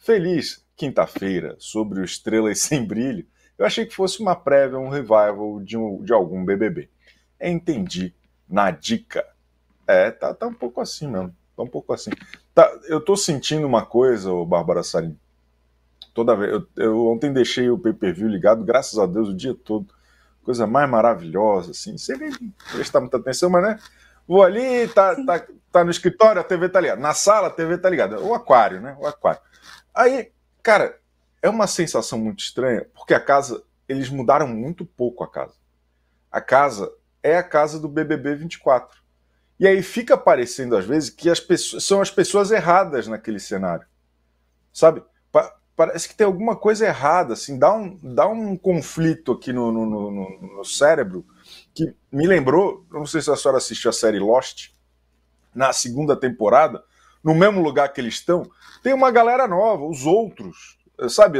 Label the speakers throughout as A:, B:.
A: Feliz quinta-feira sobre o Estrelas Sem Brilho. Eu achei que fosse uma prévia, um revival de, um, de algum BBB. Entendi. Na dica. É, tá, tá um pouco assim mesmo. Tá um pouco assim. Tá, eu tô sentindo uma coisa, ô Bárbara Salim. Toda vez. Eu, eu ontem deixei o pay per view ligado, graças a Deus, o dia todo. Coisa mais maravilhosa, assim. Sem nem prestar muita atenção, mas né? Vou ali, tá, tá, tá no escritório, a TV tá ligada. Na sala, a TV tá ligada. O aquário, né? O aquário. Aí, cara, é uma sensação muito estranha, porque a casa, eles mudaram muito pouco a casa. A casa é a casa do BBB 24. E aí fica parecendo às vezes que as pessoas, são as pessoas erradas naquele cenário. Sabe? Pa parece que tem alguma coisa errada, assim, dá um, dá um conflito aqui no, no, no, no cérebro que me lembrou, não sei se a senhora assistiu a série Lost, na segunda temporada, no mesmo lugar que eles estão, tem uma galera nova, os outros, sabe?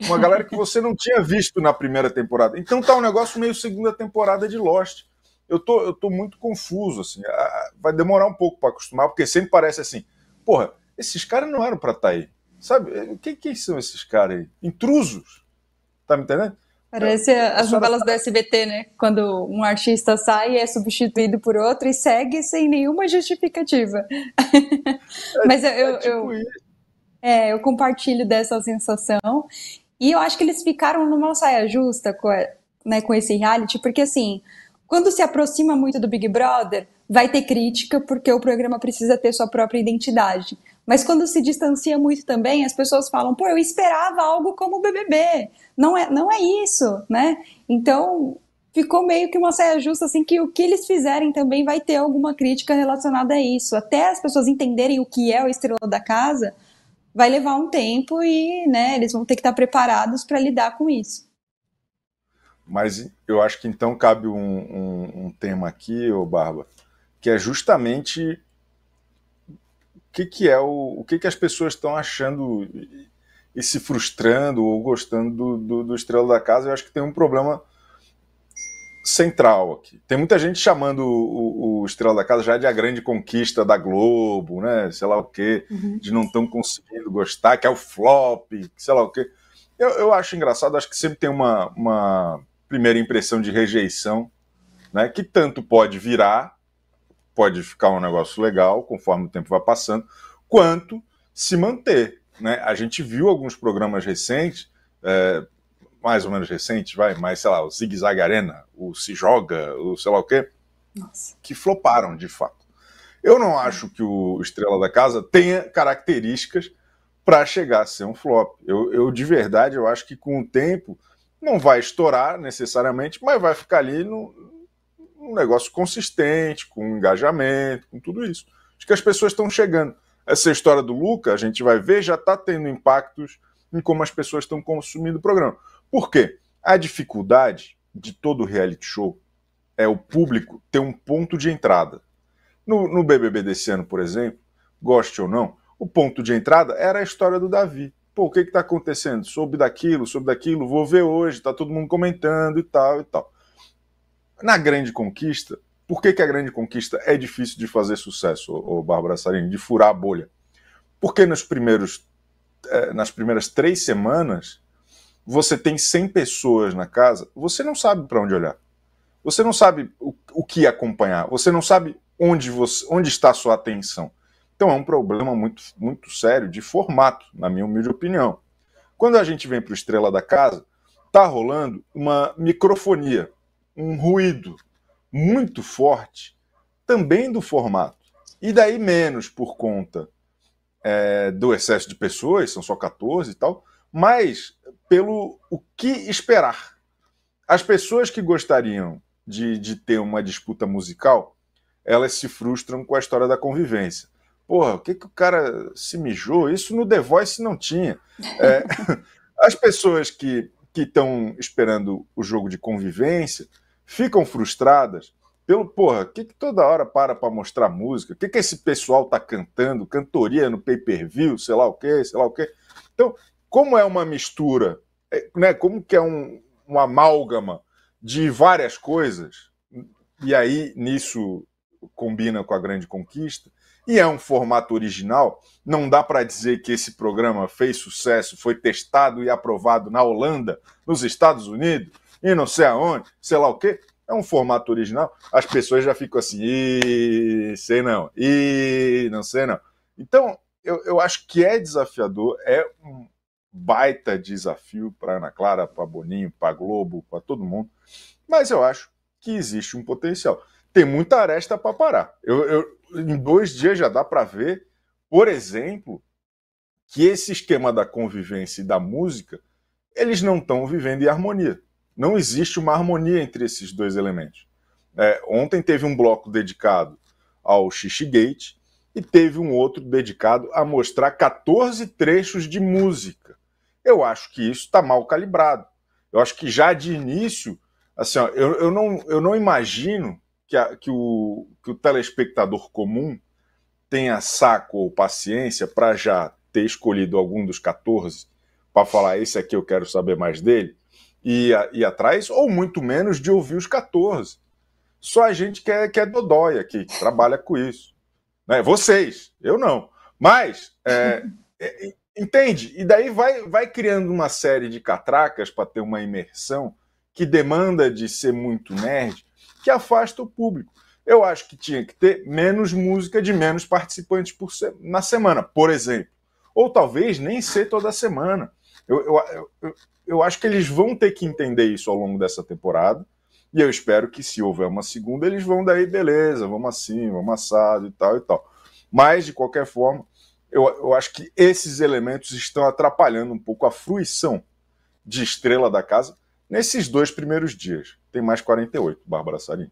A: Uma galera que você não tinha visto na primeira temporada. Então tá um negócio meio segunda temporada de Lost. Eu tô, eu tô muito confuso, assim. Vai demorar um pouco para acostumar, porque sempre parece assim, porra, esses caras não eram para estar tá aí. Sabe? Quem, quem são esses caras aí? Intrusos. Tá me entendendo?
B: Parece as novelas da... SBT, né? Quando um artista sai e é substituído por outro e segue sem nenhuma justificativa. Mas eu, é, é eu, tipo é, eu compartilho dessa sensação. E eu acho que eles ficaram numa saia justa com, né, com esse reality, porque assim, quando se aproxima muito do Big Brother, vai ter crítica, porque o programa precisa ter sua própria identidade. Mas quando se distancia muito também, as pessoas falam, pô, eu esperava algo como o BBB. Não é, não é isso, né? Então, ficou meio que uma saia justa, assim, que o que eles fizerem também vai ter alguma crítica relacionada a isso. Até as pessoas entenderem o que é o estrela da casa, vai levar um tempo e, né, eles vão ter que estar preparados para lidar com isso.
A: Mas eu acho que então cabe um, um, um tema aqui, ô Barba, que é justamente que, que é o, o que, que as pessoas estão achando e se frustrando ou gostando do, do, do Estrela da Casa, eu acho que tem um problema central aqui. Tem muita gente chamando o, o, Estrela da Casa já de a grande conquista da Globo, né? Sei lá o quê, uhum. de não estão conseguindo gostar, que é o flop, sei lá o quê. Eu, eu acho engraçado, acho que sempre tem uma, uma primeira impressão de rejeição, né? Que tanto pode virar pode ficar um negócio legal conforme o tempo vai passando, quanto se manter. Né? A gente viu alguns programas recentes, é, mais ou menos recentes, vai, mas sei lá, o Zig Zag Arena, o Se Joga, o sei lá o quê, Nossa. que floparam de fato. Eu não acho que o Estrela da Casa tenha características para chegar a ser um flop. Eu, eu, de verdade, eu acho que com o tempo não vai estourar necessariamente, mas vai ficar ali no, um negócio consistente, com engajamento, com tudo isso. Acho que as pessoas estão chegando. Essa história do Luca, a gente vai ver, já está tendo impactos em como as pessoas estão consumindo o programa. Por quê? A dificuldade de todo reality show é o público ter um ponto de entrada. No, no BBB desse ano, por exemplo, goste ou não, o ponto de entrada era a história do Davi. Pô, o que está acontecendo? Soube daquilo, soube daquilo, vou ver hoje, está todo mundo comentando e tal e tal na grande conquista, por que, que a grande conquista é difícil de fazer sucesso, ô Bárbara Sarini, de furar a bolha? Porque nos primeiros, é, nas primeiras três semanas, você tem 100 pessoas na casa, você não sabe para onde olhar. Você não sabe o, o que acompanhar, você não sabe onde, você, onde está a sua atenção. Então é um problema muito, muito sério de formato, na minha humilde opinião. Quando a gente vem para o Estrela da Casa, está rolando uma microfonia um ruído muito forte também do formato. E daí menos por conta é, do excesso de pessoas, são só 14 e tal, mas pelo o que esperar. As pessoas que gostariam de, de ter uma disputa musical, elas se frustram com a história da convivência. Porra, o que, que o cara se mijou? Isso no The Voice não tinha. É, as pessoas que estão esperando o jogo de convivência ficam frustradas pelo, porra, que, que toda hora para para mostrar música? que, que esse pessoal tá cantando? Cantoria no pay-per-view, sei lá o quê, sei lá o quê. Então, como é uma mistura, é, né, como que é um, um amálgama de várias coisas, e aí nisso combina com a grande conquista, e é um formato original. Não dá para dizer que esse programa fez sucesso, foi testado e aprovado na Holanda, nos Estados Unidos, e não sei aonde, sei lá o quê. É um formato original. As pessoas já ficam assim, e sei não, e não sei não. Então, eu, eu acho que é desafiador, é um baita desafio para Ana Clara, para Boninho, para Globo, para todo mundo. Mas eu acho que existe um potencial. Tem muita aresta para parar. Eu, eu, em dois dias já dá para ver, por exemplo, que esse esquema da convivência e da música, eles não estão vivendo em harmonia não existe uma harmonia entre esses dois elementos. É, ontem teve um bloco dedicado ao Gate e teve um outro dedicado a mostrar 14 trechos de música. Eu acho que isso está mal calibrado. Eu acho que já de início, assim, ó, eu, eu, não, eu não imagino que, a, que, o, que o telespectador comum tenha saco ou paciência para já ter escolhido algum dos 14 para falar esse aqui eu quero saber mais dele e ir atrás, ou muito menos de ouvir os 14. Só a gente que é, que é dodói aqui, que trabalha com isso. Né? Vocês, eu não. Mas, é, é, entende? E daí vai, vai criando uma série de catracas para ter uma imersão que demanda de ser muito nerd, que afasta o público. Eu acho que tinha que ter menos música de menos participantes por se... na semana, por exemplo. Ou talvez nem ser toda semana. Eu, eu, eu, eu acho que eles vão ter que entender isso ao longo dessa temporada. E eu espero que, se houver uma segunda, eles vão daí, beleza, vamos assim, vamos assado e tal e tal. Mas, de qualquer forma, eu, eu acho que esses elementos estão atrapalhando um pouco a fruição de estrela da casa nesses dois primeiros dias. Tem mais 48, Bárbara Sarim.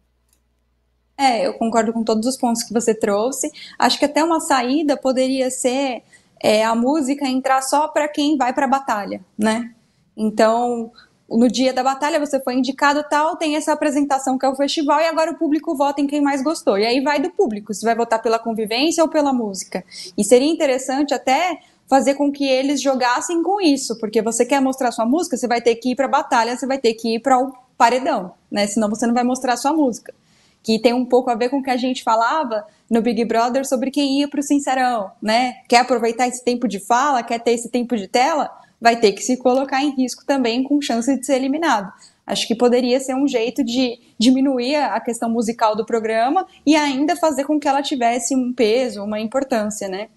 B: É, eu concordo com todos os pontos que você trouxe. Acho que até uma saída poderia ser é, a música entrar só para quem vai para a batalha, né? Então, no dia da batalha você foi indicado tal, tem essa apresentação que é o festival e agora o público vota em quem mais gostou. E aí vai do público, se vai votar pela convivência ou pela música. E seria interessante até fazer com que eles jogassem com isso, porque você quer mostrar sua música, você vai ter que ir para a batalha, você vai ter que ir para o paredão, né? Senão você não vai mostrar sua música. Que tem um pouco a ver com o que a gente falava no Big Brother sobre quem ia para o Sincerão, né? Quer aproveitar esse tempo de fala, quer ter esse tempo de tela? vai ter que se colocar em risco também com chance de ser eliminado. Acho que poderia ser um jeito de diminuir a questão musical do programa e ainda fazer com que ela tivesse um peso, uma importância, né?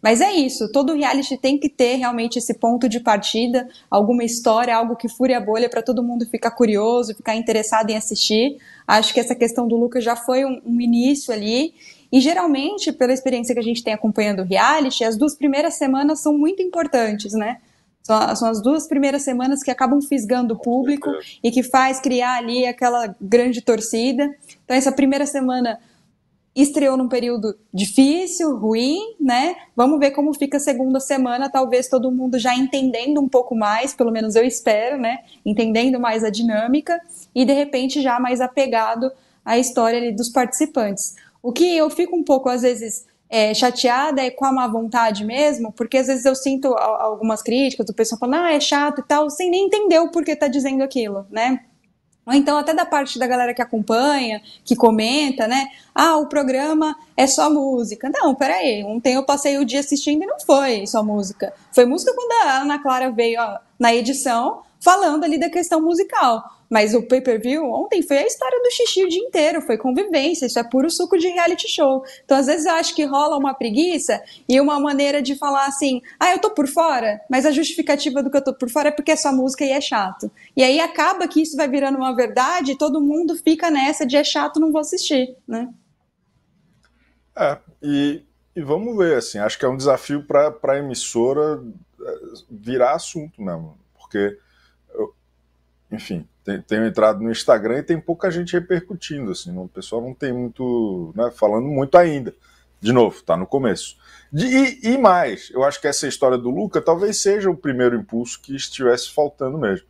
B: Mas é isso, todo reality tem que ter realmente esse ponto de partida, alguma história, algo que fure a bolha para todo mundo ficar curioso, ficar interessado em assistir. Acho que essa questão do Lucas já foi um, um início ali. E geralmente, pela experiência que a gente tem acompanhando o reality, as duas primeiras semanas são muito importantes, né? São, são as duas primeiras semanas que acabam fisgando o público e que faz criar ali aquela grande torcida. Então, essa primeira semana estreou num período difícil, ruim, né? Vamos ver como fica a segunda semana, talvez todo mundo já entendendo um pouco mais, pelo menos eu espero, né? Entendendo mais a dinâmica e de repente já mais apegado à história ali dos participantes. O que eu fico um pouco às vezes é, chateada é com a má vontade mesmo, porque às vezes eu sinto algumas críticas do pessoal falando, ah, é chato e tal, sem nem entender o porquê tá dizendo aquilo, né? Ou então até da parte da galera que acompanha, que comenta, né? Ah, o programa é só música. Não, peraí, ontem eu passei o dia assistindo e não foi só música. Foi música quando a Ana Clara veio ó, na edição falando ali da questão musical. Mas o pay-per-view ontem foi a história do xixi o dia inteiro, foi convivência, isso é puro suco de reality show. Então, às vezes, eu acho que rola uma preguiça e uma maneira de falar assim: ah, eu tô por fora, mas a justificativa do que eu tô por fora é porque é só música e é chato. E aí acaba que isso vai virando uma verdade e todo mundo fica nessa de é chato, não vou assistir, né?
A: É, e, e vamos ver, assim, acho que é um desafio para a emissora eh, virar assunto mesmo, porque, eu, enfim, tenho, entrado no Instagram e tem pouca gente repercutindo, assim, não, o pessoal não tem muito, né, falando muito ainda. De novo, tá no começo. De, e, e, mais, eu acho que essa história do Luca talvez seja o primeiro impulso que estivesse faltando mesmo.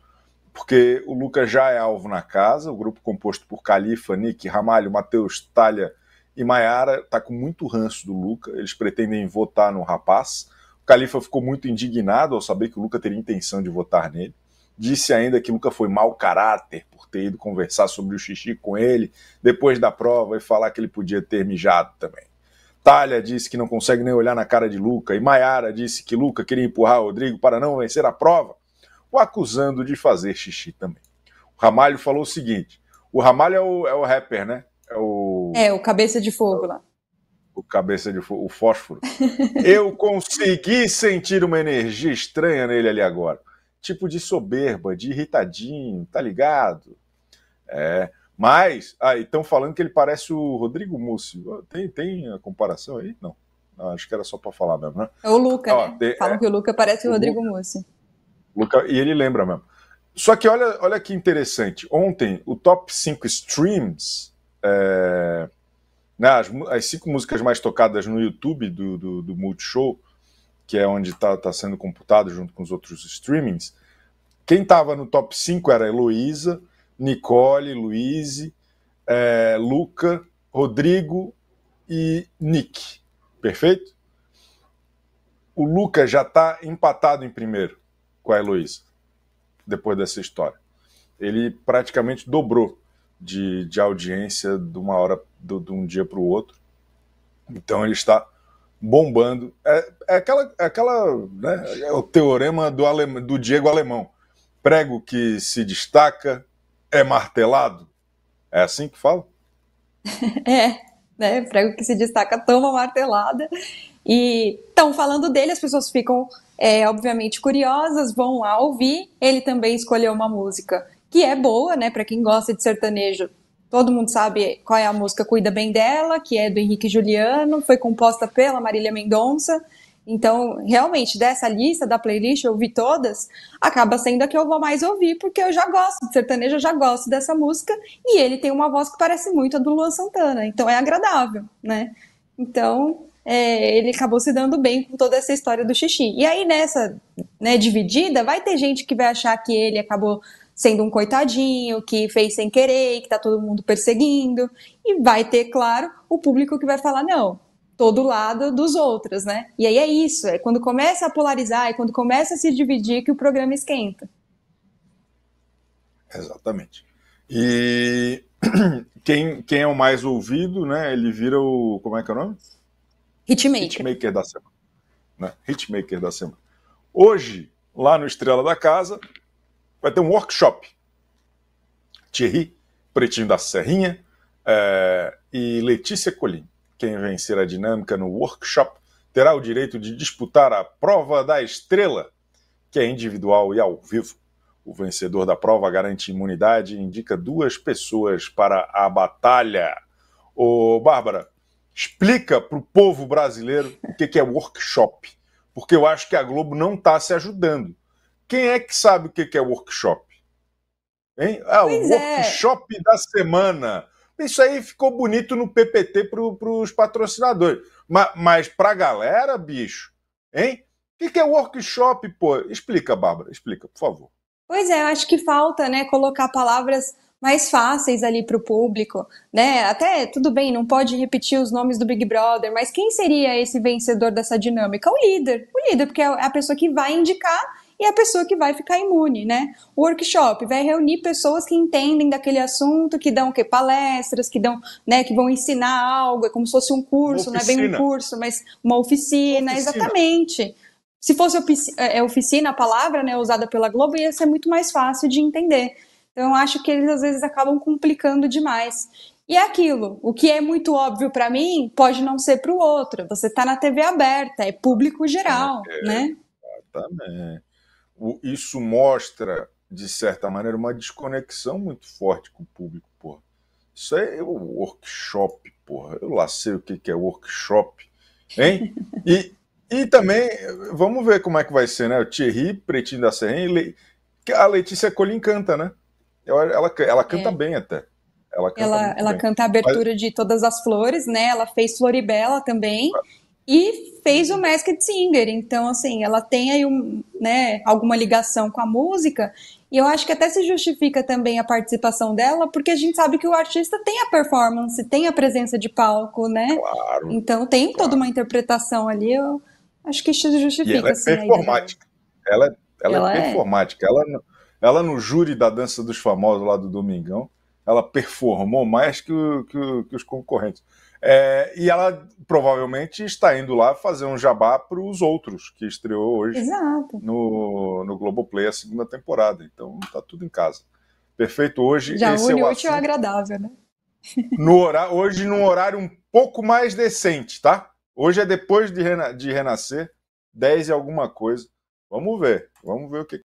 A: Porque o Luca já é alvo na casa, o grupo composto por Califa, Nick, Ramalho, Matheus, Talha e Maiara tá com muito ranço do Luca, eles pretendem votar no rapaz. O Califa ficou muito indignado ao saber que o Luca teria intenção de votar nele. Disse ainda que nunca foi mau caráter por ter ido conversar sobre o xixi com ele depois da prova e falar que ele podia ter mijado também. Talha disse que não consegue nem olhar na cara de Luca e Maiara disse que Luca queria empurrar Rodrigo para não vencer a prova, o acusando de fazer xixi também. O Ramalho falou o seguinte: o Ramalho é o, é o rapper, né? É o... é,
B: o cabeça de fogo lá.
A: O cabeça de fogo, o fósforo. Eu consegui sentir uma energia estranha nele ali agora tipo de soberba, de irritadinho, tá ligado? É, mas, aí ah, estão falando que ele parece o Rodrigo Múcio. Ah, tem, tem a comparação aí? Não. Ah, acho que era só para falar mesmo, né?
B: É o Luca, ah, né? Falam é, que o Luca parece o Rodrigo Múcio.
A: Luca, e ele lembra mesmo. Só que olha, olha que interessante. Ontem, o top 5 streams, é, né, as, as cinco músicas mais tocadas no YouTube do, do, do Multishow, que é onde está tá sendo computado junto com os outros streamings, quem estava no top 5 era Heloísa, Nicole, Luiz, é, eh, Luca, Rodrigo e Nick. Perfeito? O Luca já está empatado em primeiro com a Heloísa, depois dessa história. Ele praticamente dobrou de, de audiência de uma hora, de um dia para o outro. Então ele está bombando. É, é aquela, é aquela né, é o teorema do, alem, do Diego Alemão. Prego que se destaca é martelado. É assim que fala?
B: é, né? Prego que se destaca toma martelada. E estão falando dele, as pessoas ficam, é, obviamente, curiosas, vão lá ouvir. Ele também escolheu uma música que é boa, né? Para quem gosta de sertanejo, Todo mundo sabe qual é a música Cuida Bem Dela, que é do Henrique Juliano, foi composta pela Marília Mendonça. Então, realmente, dessa lista, da playlist, eu vi todas, acaba sendo a que eu vou mais ouvir, porque eu já gosto de sertanejo, eu já gosto dessa música, e ele tem uma voz que parece muito a do Luan Santana, então é agradável, né? Então, é, ele acabou se dando bem com toda essa história do xixi. E aí, nessa né, dividida, vai ter gente que vai achar que ele acabou sendo um coitadinho, que fez sem querer, que tá todo mundo perseguindo. E vai ter, claro, o público que vai falar, não, todo lado dos outros, né? E aí é isso, é quando começa a polarizar, é quando começa a se dividir que o programa esquenta.
A: Exatamente. E quem, quem é o mais ouvido, né? Ele vira o. Como é que é o nome? Hitmaker. Hitmaker da semana. Né? Hitmaker da semana. Hoje, lá no Estrela da Casa, vai ter um workshop. Thierry, Pretinho da Serrinha é, e Letícia Colim. Quem vencer a dinâmica no workshop terá o direito de disputar a Prova da Estrela, que é individual e ao vivo. O vencedor da prova garante imunidade e indica duas pessoas para a batalha. Ô, Bárbara, explica para o povo brasileiro o que, que é workshop, porque eu acho que a Globo não está se ajudando. Quem é que sabe o que é workshop? Hein? Ah, o é. workshop é. da semana. Isso aí ficou bonito no PPT para os patrocinadores. Mas, mas para a galera, bicho, hein? O que, que é workshop, pô? Explica, Bárbara, explica, por favor.
B: Pois é, eu acho que falta, né, colocar palavras mais fáceis ali para o público, né? Até tudo bem, não pode repetir os nomes do Big Brother, mas quem seria esse vencedor dessa dinâmica? O líder, o líder, porque é a pessoa que vai indicar e a pessoa que vai ficar imune, né? O workshop vai reunir pessoas que entendem daquele assunto, que dão que palestras, que dão, né, que vão ensinar algo, é como se fosse um curso, não é bem um curso, mas uma oficina, oficina. exatamente. Se fosse é, é oficina a palavra, né, usada pela Globo, ia ser muito mais fácil de entender. Então, eu acho que eles às vezes acabam complicando demais. E é aquilo, o que é muito óbvio para mim pode não ser para o outro. Você está na TV aberta, é público geral, é, né? Exatamente
A: isso mostra, de certa maneira, uma desconexão muito forte com o público, porra. Isso é, é o workshop, porra. Eu lá sei o que, é workshop, hein? E, e também, vamos ver como é que vai ser, né? O Thierry, Pretinho da Serrinha, Le... a Letícia Colim canta, né? Ela, ela, ela canta é. bem até. Ela canta, ela, ela canta a abertura
B: Mas... de Todas as Flores, né? Ela fez Floribela também e fez o Masked Singer. Então, assim, ela tem aí um, né, alguma ligação com a música. E eu acho que até se justifica também a participação dela, porque a gente sabe que o artista tem a performance, tem a presença de palco, né? Claro. Então tem claro. toda uma interpretação ali. Eu acho que isso justifica. E ela é assim, né?
A: performática. Ela, é, ela, é ela, é performática. É. Ela, ela no júri da dança dos famosos lá do Domingão, ela performou mais que, o, que, o, que os concorrentes. É, e ela provavelmente está indo lá fazer um jabá para os outros, que estreou hoje Exato. no, no Globoplay a segunda temporada. Então tá tudo em casa. Perfeito hoje. Já esse une é o útil
B: agradável, né? No
A: horário, hoje num horário um pouco mais decente, tá? Hoje é depois de, rena, de renascer, 10 e alguma coisa. Vamos ver, vamos ver o que,